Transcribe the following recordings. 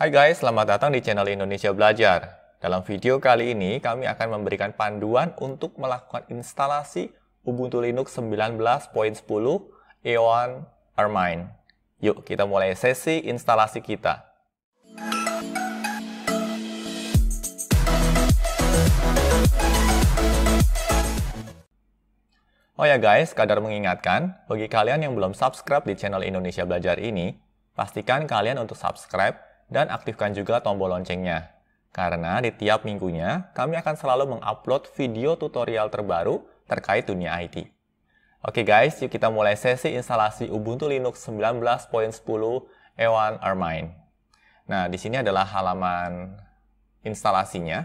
Hai guys, selamat datang di channel Indonesia Belajar. Dalam video kali ini, kami akan memberikan panduan untuk melakukan instalasi Ubuntu Linux 19.10 Eon Ermine. Yuk, kita mulai sesi instalasi kita. Oh ya guys, kadar mengingatkan, bagi kalian yang belum subscribe di channel Indonesia Belajar ini, pastikan kalian untuk subscribe dan aktifkan juga tombol loncengnya. Karena di tiap minggunya, kami akan selalu mengupload video tutorial terbaru terkait dunia IT. Oke guys, yuk kita mulai sesi instalasi Ubuntu Linux 19.10 Ewan e Ermine. Nah, di sini adalah halaman instalasinya.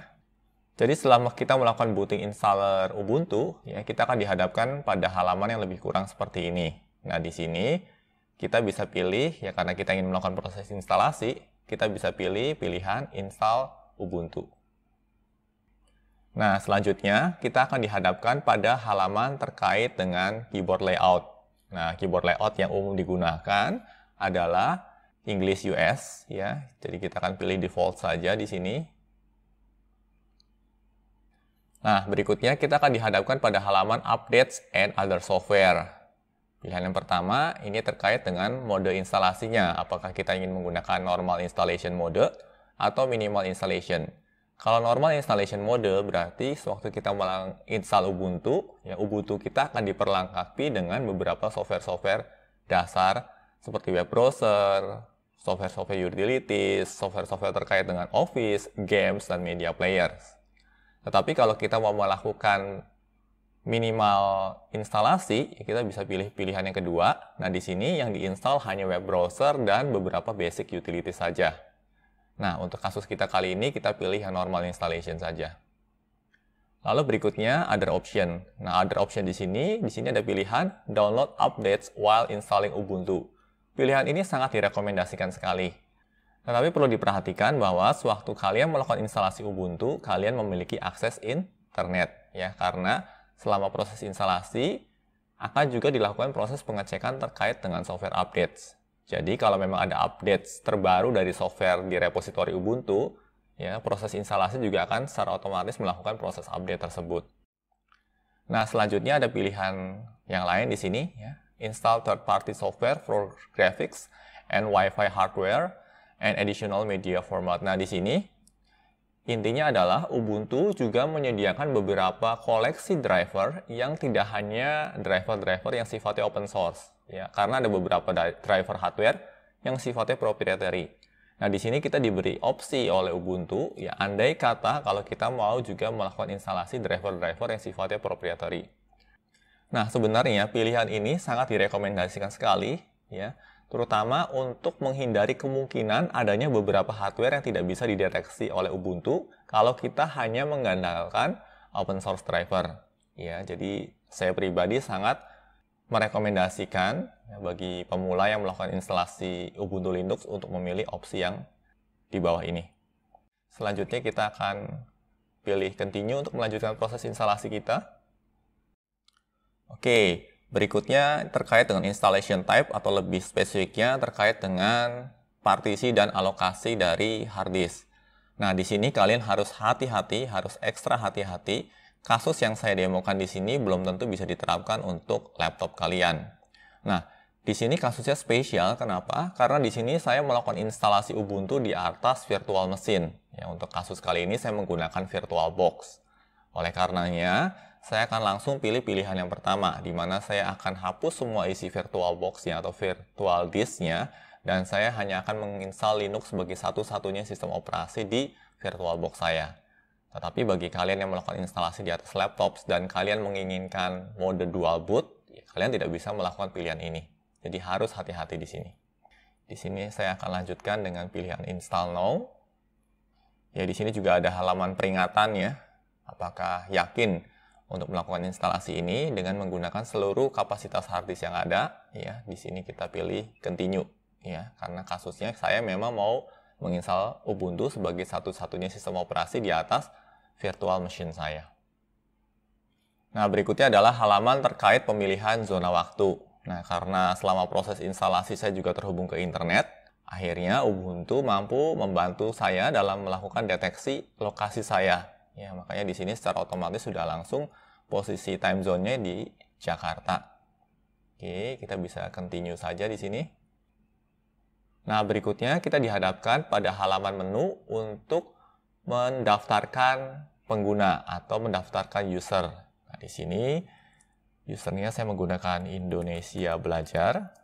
Jadi selama kita melakukan booting installer Ubuntu, ya kita akan dihadapkan pada halaman yang lebih kurang seperti ini. Nah, di sini kita bisa pilih ya karena kita ingin melakukan proses instalasi, kita bisa pilih pilihan install Ubuntu. Nah, selanjutnya kita akan dihadapkan pada halaman terkait dengan keyboard layout. Nah, keyboard layout yang umum digunakan adalah English US ya. Jadi kita akan pilih default saja di sini. Nah, berikutnya kita akan dihadapkan pada halaman updates and other software. Pilihan yang pertama ini terkait dengan mode instalasinya, apakah kita ingin menggunakan normal installation mode atau minimal installation. Kalau normal installation mode berarti sewaktu kita install Ubuntu, ya Ubuntu kita akan diperlengkapi dengan beberapa software-software dasar seperti web browser, software-software utilities, software-software terkait dengan Office, games, dan media players. Tetapi kalau kita mau melakukan minimal instalasi, ya kita bisa pilih pilihan yang kedua. Nah, di sini yang diinstal hanya web browser dan beberapa basic utility saja. Nah, untuk kasus kita kali ini, kita pilih yang normal installation saja. Lalu berikutnya, other option. Nah, other option di sini, di sini ada pilihan download updates while installing Ubuntu. Pilihan ini sangat direkomendasikan sekali. Tetapi nah, perlu diperhatikan bahwa sewaktu kalian melakukan instalasi Ubuntu, kalian memiliki akses internet ya karena Selama proses instalasi, akan juga dilakukan proses pengecekan terkait dengan software updates. Jadi kalau memang ada updates terbaru dari software di repositori Ubuntu, ya proses instalasi juga akan secara otomatis melakukan proses update tersebut. Nah, selanjutnya ada pilihan yang lain di sini ya. Install third party software for graphics and Wi-Fi hardware and additional media format. Nah, di sini Intinya adalah Ubuntu juga menyediakan beberapa koleksi driver yang tidak hanya driver-driver yang sifatnya open source, ya, karena ada beberapa driver hardware yang sifatnya proprietary. Nah, di sini kita diberi opsi oleh Ubuntu, ya, andai kata kalau kita mau juga melakukan instalasi driver-driver yang sifatnya proprietary. Nah, sebenarnya pilihan ini sangat direkomendasikan sekali, ya, terutama untuk menghindari kemungkinan adanya beberapa hardware yang tidak bisa dideteksi oleh Ubuntu kalau kita hanya mengandalkan open source driver. Ya, jadi saya pribadi sangat merekomendasikan bagi pemula yang melakukan instalasi Ubuntu Linux untuk memilih opsi yang di bawah ini. Selanjutnya kita akan pilih continue untuk melanjutkan proses instalasi kita. Oke, Berikutnya terkait dengan installation type atau lebih spesifiknya terkait dengan partisi dan alokasi dari hard disk. Nah, di sini kalian harus hati-hati, harus ekstra hati-hati. Kasus yang saya demokan di sini belum tentu bisa diterapkan untuk laptop kalian. Nah, di sini kasusnya spesial, kenapa? Karena di sini saya melakukan instalasi Ubuntu di atas virtual machine. Ya, untuk kasus kali ini saya menggunakan virtual box. Oleh karenanya, saya akan langsung pilih pilihan yang pertama, di mana saya akan hapus semua isi VirtualBox-nya atau virtual disk-nya, dan saya hanya akan menginstal Linux sebagai satu-satunya sistem operasi di VirtualBox saya. Tetapi bagi kalian yang melakukan instalasi di atas laptop dan kalian menginginkan mode dual boot, ya kalian tidak bisa melakukan pilihan ini. Jadi harus hati-hati di sini. Di sini saya akan lanjutkan dengan pilihan install now. Ya, di sini juga ada halaman peringatan ya. Apakah yakin untuk melakukan instalasi ini dengan menggunakan seluruh kapasitas harddisk yang ada ya di sini kita pilih continue ya karena kasusnya saya memang mau menginstal Ubuntu sebagai satu-satunya sistem operasi di atas virtual machine saya. Nah, berikutnya adalah halaman terkait pemilihan zona waktu. Nah, karena selama proses instalasi saya juga terhubung ke internet, akhirnya Ubuntu mampu membantu saya dalam melakukan deteksi lokasi saya Ya, makanya di sini secara otomatis sudah langsung posisi time zone-nya di Jakarta. Oke, kita bisa continue saja di sini. Nah, berikutnya kita dihadapkan pada halaman menu untuk mendaftarkan pengguna atau mendaftarkan user. Nah, di sini usernya saya menggunakan Indonesia Belajar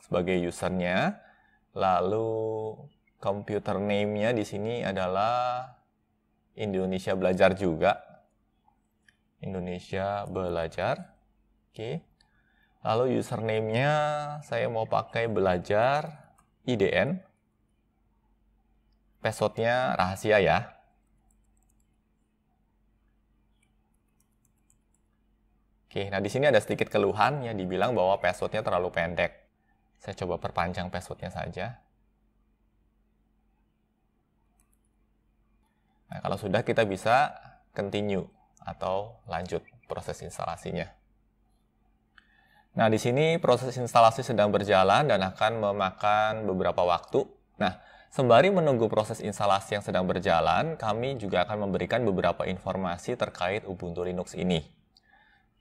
sebagai usernya. Lalu computer name-nya di sini adalah Indonesia belajar juga. Indonesia belajar. Oke. Lalu username-nya saya mau pakai belajar IDN. Passwordnya rahasia ya. Oke, nah di sini ada sedikit keluhan ya dibilang bahwa passwordnya terlalu pendek. Saya coba perpanjang passwordnya saja. Nah, kalau sudah kita bisa continue atau lanjut proses instalasinya. Nah, di sini proses instalasi sedang berjalan dan akan memakan beberapa waktu. Nah, sembari menunggu proses instalasi yang sedang berjalan, kami juga akan memberikan beberapa informasi terkait Ubuntu Linux ini.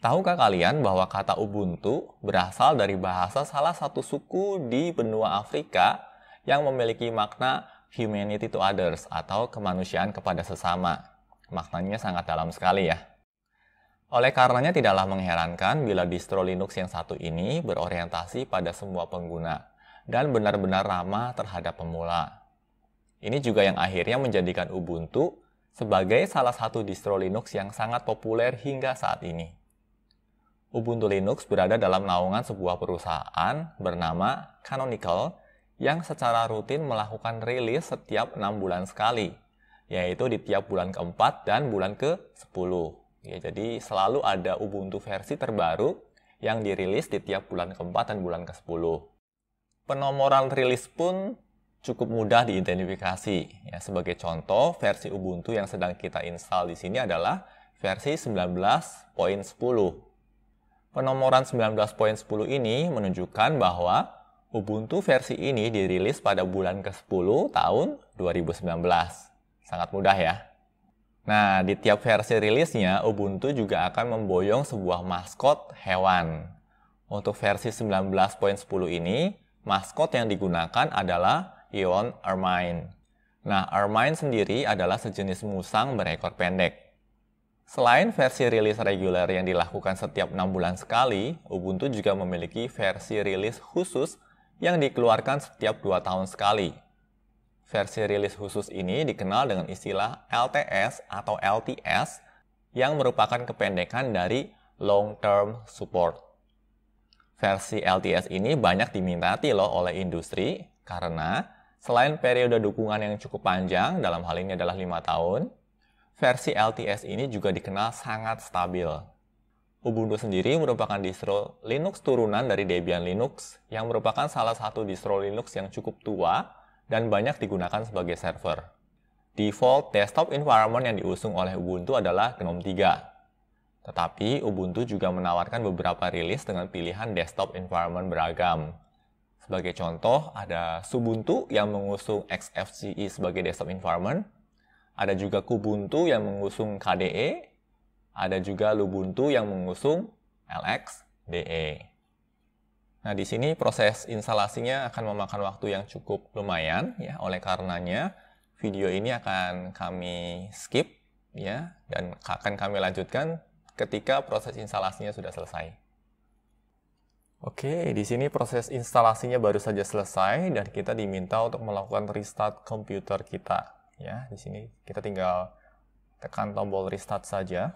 Tahukah kalian bahwa kata Ubuntu berasal dari bahasa salah satu suku di benua Afrika yang memiliki makna humanity to others atau kemanusiaan kepada sesama. Maknanya sangat dalam sekali ya. Oleh karenanya tidaklah mengherankan bila distro Linux yang satu ini berorientasi pada semua pengguna dan benar-benar ramah terhadap pemula. Ini juga yang akhirnya menjadikan Ubuntu sebagai salah satu distro Linux yang sangat populer hingga saat ini. Ubuntu Linux berada dalam naungan sebuah perusahaan bernama Canonical yang secara rutin melakukan rilis setiap enam bulan sekali, yaitu di tiap bulan keempat dan bulan ke-10. Ya, jadi selalu ada Ubuntu versi terbaru yang dirilis di tiap bulan keempat dan bulan ke-10. Penomoran rilis pun cukup mudah diidentifikasi. Ya, sebagai contoh, versi Ubuntu yang sedang kita install di sini adalah versi 19.10. Penomoran 19.10 ini menunjukkan bahwa Ubuntu versi ini dirilis pada bulan ke-10 tahun 2019. Sangat mudah ya. Nah, di tiap versi rilisnya, Ubuntu juga akan memboyong sebuah maskot hewan. Untuk versi 19.10 ini, maskot yang digunakan adalah Ion Ermine. Nah, Ermine sendiri adalah sejenis musang berekor pendek. Selain versi rilis reguler yang dilakukan setiap 6 bulan sekali, Ubuntu juga memiliki versi rilis khusus yang dikeluarkan setiap dua tahun sekali. Versi rilis khusus ini dikenal dengan istilah LTS atau LTS yang merupakan kependekan dari Long Term Support. Versi LTS ini banyak diminati loh oleh industri karena selain periode dukungan yang cukup panjang, dalam hal ini adalah lima tahun, versi LTS ini juga dikenal sangat stabil. Ubuntu sendiri merupakan distro Linux turunan dari Debian Linux yang merupakan salah satu distro Linux yang cukup tua dan banyak digunakan sebagai server. Default desktop environment yang diusung oleh Ubuntu adalah GNOME 3. Tetapi Ubuntu juga menawarkan beberapa rilis dengan pilihan desktop environment beragam. Sebagai contoh, ada Subuntu yang mengusung XFCE sebagai desktop environment, ada juga Kubuntu yang mengusung KDE, ada juga Lubuntu yang mengusung LXDE. Nah, di sini proses instalasinya akan memakan waktu yang cukup lumayan ya. Oleh karenanya, video ini akan kami skip ya dan akan kami lanjutkan ketika proses instalasinya sudah selesai. Oke, di sini proses instalasinya baru saja selesai dan kita diminta untuk melakukan restart komputer kita ya. Di sini kita tinggal tekan tombol restart saja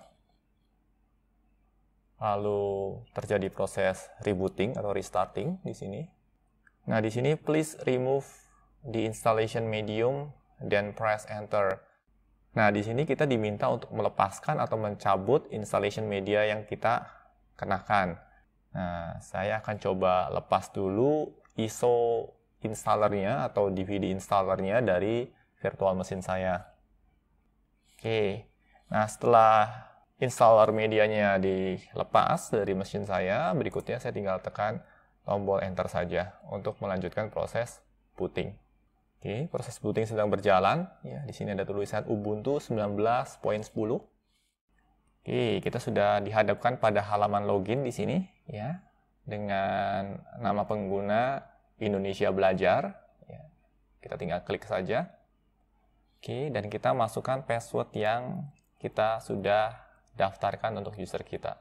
lalu terjadi proses rebooting atau restarting di sini. Nah, di sini please remove the installation medium then press enter. Nah, di sini kita diminta untuk melepaskan atau mencabut installation media yang kita kenakan. Nah, saya akan coba lepas dulu ISO installernya atau DVD installernya dari virtual mesin saya. Oke. Nah, setelah installer medianya dilepas dari mesin saya, berikutnya saya tinggal tekan tombol enter saja untuk melanjutkan proses booting. Oke, proses booting sedang berjalan. Ya, di sini ada tulisan Ubuntu 19.10. Oke, kita sudah dihadapkan pada halaman login di sini ya dengan nama pengguna Indonesia Belajar. Ya, kita tinggal klik saja. Oke, dan kita masukkan password yang kita sudah daftarkan untuk user kita.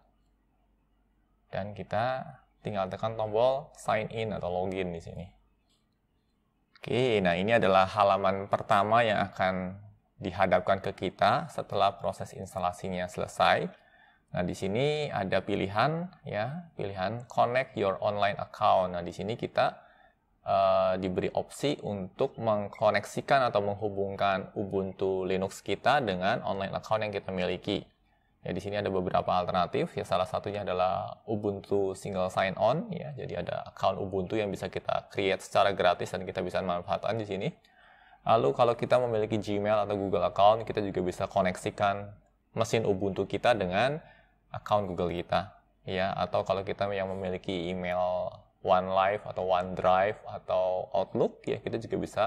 Dan kita tinggal tekan tombol sign in atau login di sini. Oke, nah ini adalah halaman pertama yang akan dihadapkan ke kita setelah proses instalasinya selesai. Nah, di sini ada pilihan ya, pilihan connect your online account. Nah, di sini kita uh, diberi opsi untuk mengkoneksikan atau menghubungkan Ubuntu Linux kita dengan online account yang kita miliki. Ya, di sini ada beberapa alternatif. Ya, salah satunya adalah Ubuntu Single Sign On. Ya, jadi ada account Ubuntu yang bisa kita create secara gratis dan kita bisa manfaatkan di sini. Lalu kalau kita memiliki Gmail atau Google account, kita juga bisa koneksikan mesin Ubuntu kita dengan account Google kita. Ya, atau kalau kita yang memiliki email OneLive atau OneDrive atau Outlook, ya kita juga bisa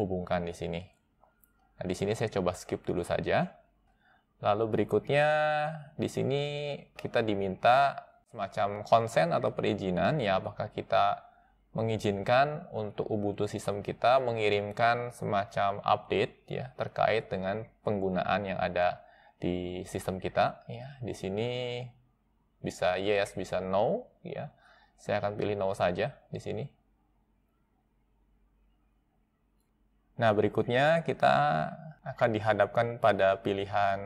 hubungkan di sini. Nah, di sini saya coba skip dulu saja. Lalu berikutnya di sini kita diminta semacam konsen atau perizinan ya apakah kita mengizinkan untuk Ubuntu sistem kita mengirimkan semacam update ya terkait dengan penggunaan yang ada di sistem kita ya di sini bisa yes bisa no ya saya akan pilih no saja di sini nah berikutnya kita akan dihadapkan pada pilihan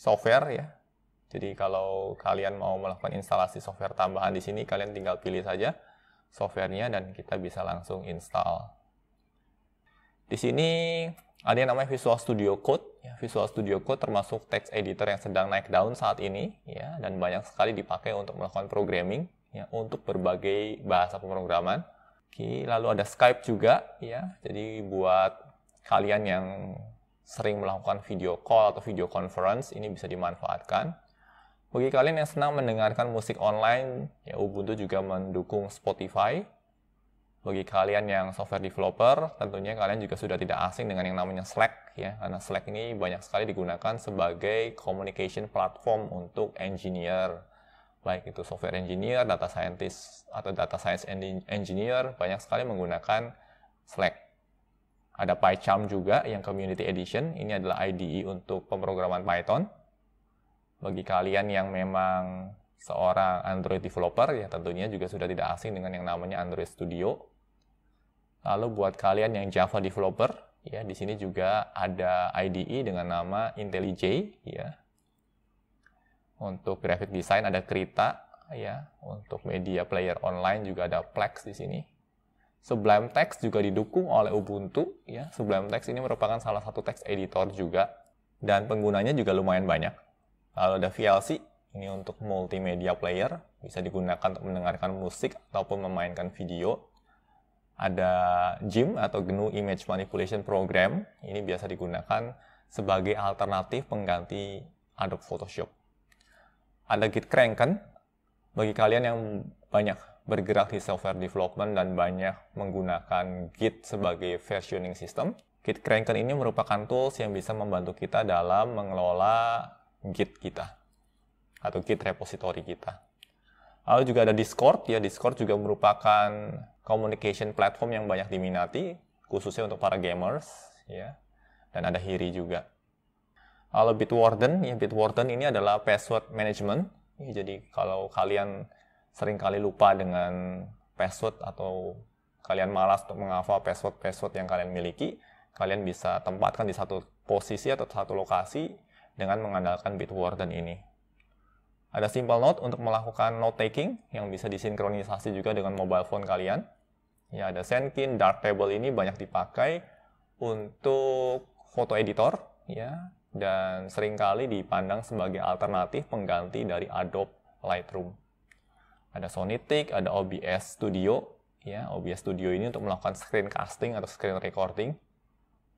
software ya. Jadi kalau kalian mau melakukan instalasi software tambahan di sini, kalian tinggal pilih saja softwarenya dan kita bisa langsung install. Di sini ada yang namanya Visual Studio Code. Ya, Visual Studio Code termasuk text editor yang sedang naik daun saat ini, ya, dan banyak sekali dipakai untuk melakukan programming, ya, untuk berbagai bahasa pemrograman. Oke, lalu ada Skype juga, ya. Jadi buat kalian yang sering melakukan video call atau video conference, ini bisa dimanfaatkan. Bagi kalian yang senang mendengarkan musik online, ya Ubuntu juga mendukung Spotify. Bagi kalian yang software developer, tentunya kalian juga sudah tidak asing dengan yang namanya Slack ya, karena Slack ini banyak sekali digunakan sebagai communication platform untuk engineer. Baik itu software engineer, data scientist, atau data science engineer, banyak sekali menggunakan Slack. Ada PyCharm juga yang Community Edition. Ini adalah IDE untuk pemrograman Python. Bagi kalian yang memang seorang Android developer, ya tentunya juga sudah tidak asing dengan yang namanya Android Studio. Lalu buat kalian yang Java developer, ya di sini juga ada IDE dengan nama IntelliJ, ya. Untuk graphic design ada Krita, ya. Untuk media player online juga ada Plex di sini. Sublime Text juga didukung oleh Ubuntu. Ya, Sublime Text ini merupakan salah satu text editor juga dan penggunanya juga lumayan banyak. Lalu ada VLC, ini untuk multimedia player, bisa digunakan untuk mendengarkan musik ataupun memainkan video. Ada GIM atau GNU Image Manipulation Program, ini biasa digunakan sebagai alternatif pengganti Adobe Photoshop. Ada Git Kranken, bagi kalian yang banyak bergerak di software development dan banyak menggunakan Git sebagai versioning system. Git ini merupakan tools yang bisa membantu kita dalam mengelola Git kita atau Git repository kita. Lalu juga ada Discord, ya Discord juga merupakan communication platform yang banyak diminati, khususnya untuk para gamers, ya. Dan ada Hiri juga. Lalu Bitwarden, ya Bitwarden ini adalah password management. Ya, jadi kalau kalian sering kali lupa dengan password atau kalian malas untuk menghafal password-password yang kalian miliki, kalian bisa tempatkan di satu posisi atau satu lokasi dengan mengandalkan Bitwarden ini. Ada simple note untuk melakukan note taking yang bisa disinkronisasi juga dengan mobile phone kalian. Ya, ada Senkin, Table ini banyak dipakai untuk foto editor ya dan seringkali dipandang sebagai alternatif pengganti dari Adobe Lightroom. Ada Sonitik, ada OBS Studio, ya OBS Studio ini untuk melakukan screen casting atau screen recording.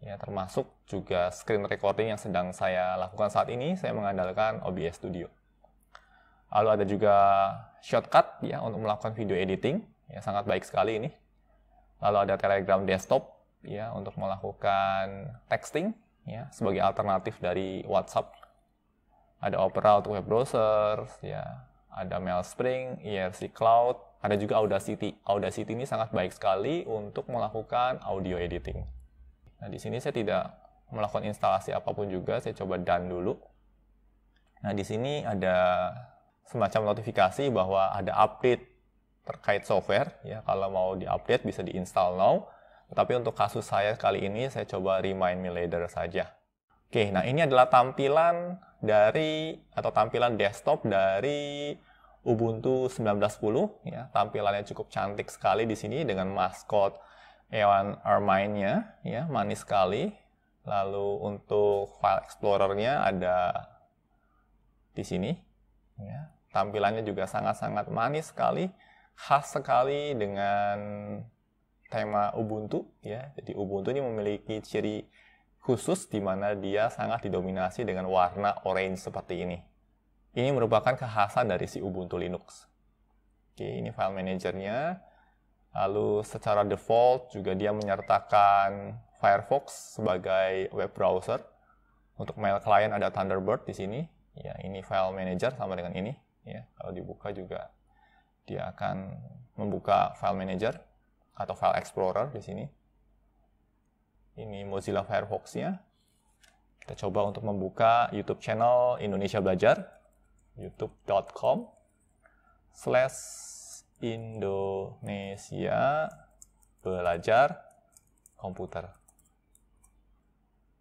Ya, termasuk juga screen recording yang sedang saya lakukan saat ini, saya mengandalkan OBS Studio. Lalu ada juga shortcut ya untuk melakukan video editing, ya sangat baik sekali ini. Lalu ada Telegram Desktop ya untuk melakukan texting ya sebagai alternatif dari WhatsApp. Ada Opera untuk web browser ya ada Mailspring, ERC Cloud, ada juga Audacity. Audacity ini sangat baik sekali untuk melakukan audio editing. Nah, di sini saya tidak melakukan instalasi apapun juga, saya coba done dulu. Nah, di sini ada semacam notifikasi bahwa ada update terkait software ya kalau mau diupdate bisa diinstall now Tapi untuk kasus saya kali ini saya coba remind me later saja Oke, nah ini adalah tampilan dari atau tampilan desktop dari Ubuntu 1910 ya. Tampilannya cukup cantik sekali di sini dengan maskot Ewan armine nya ya, manis sekali. Lalu untuk file explorer-nya ada di sini ya. Tampilannya juga sangat-sangat manis sekali, khas sekali dengan tema Ubuntu ya. Jadi Ubuntu ini memiliki ciri khusus di mana dia sangat didominasi dengan warna orange seperti ini. Ini merupakan kekhasan dari si Ubuntu Linux. Oke, ini file manajernya. Lalu secara default juga dia menyertakan Firefox sebagai web browser. Untuk mail client ada Thunderbird di sini. Ya, ini file manager sama dengan ini. Ya, kalau dibuka juga dia akan membuka file manager atau file explorer di sini ini Mozilla Firefox-nya. Kita coba untuk membuka YouTube channel Indonesia Belajar, youtube.com slash Indonesia Belajar Komputer.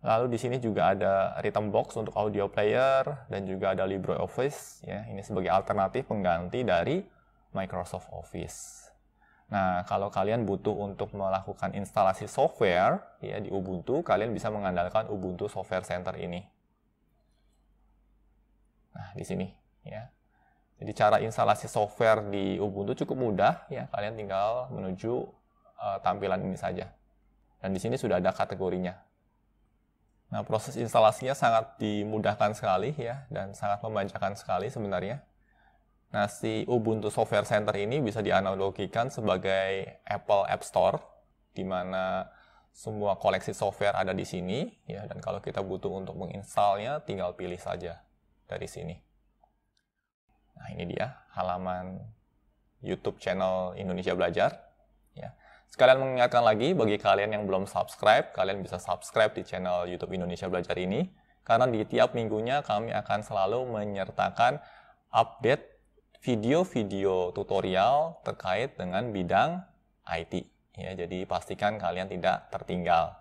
Lalu di sini juga ada Rhythm Box untuk audio player dan juga ada LibreOffice ya. Ini sebagai alternatif pengganti dari Microsoft Office. Nah, kalau kalian butuh untuk melakukan instalasi software ya di Ubuntu, kalian bisa mengandalkan Ubuntu Software Center ini. Nah, di sini ya. Jadi cara instalasi software di Ubuntu cukup mudah ya. Kalian tinggal menuju uh, tampilan ini saja. Dan di sini sudah ada kategorinya. Nah, proses instalasinya sangat dimudahkan sekali ya dan sangat memanjakan sekali sebenarnya. Nah, si Ubuntu Software Center ini bisa dianalogikan sebagai Apple App Store, di mana semua koleksi software ada di sini, ya. Dan kalau kita butuh untuk menginstalnya, tinggal pilih saja dari sini. Nah, ini dia halaman YouTube channel Indonesia Belajar. Ya. Sekalian mengingatkan lagi bagi kalian yang belum subscribe, kalian bisa subscribe di channel YouTube Indonesia Belajar ini, karena di tiap minggunya kami akan selalu menyertakan update video-video tutorial terkait dengan bidang IT. Ya, jadi pastikan kalian tidak tertinggal.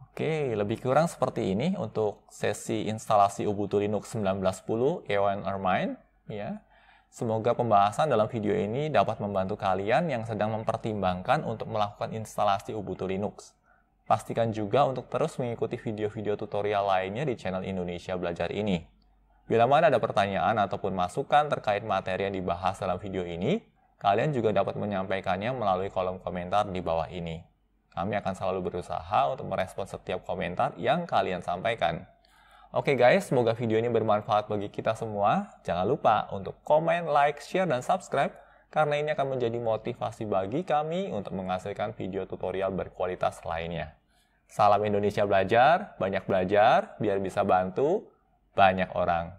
Oke, lebih kurang seperti ini untuk sesi instalasi Ubuntu Linux 1910 Eon Ermine. Ya. Semoga pembahasan dalam video ini dapat membantu kalian yang sedang mempertimbangkan untuk melakukan instalasi Ubuntu Linux. Pastikan juga untuk terus mengikuti video-video tutorial lainnya di channel Indonesia Belajar ini. Bila mana ada pertanyaan ataupun masukan terkait materi yang dibahas dalam video ini, kalian juga dapat menyampaikannya melalui kolom komentar di bawah ini. Kami akan selalu berusaha untuk merespon setiap komentar yang kalian sampaikan. Oke guys, semoga video ini bermanfaat bagi kita semua. Jangan lupa untuk komen, like, share, dan subscribe, karena ini akan menjadi motivasi bagi kami untuk menghasilkan video tutorial berkualitas lainnya. Salam Indonesia Belajar, banyak belajar, biar bisa bantu, banyak orang.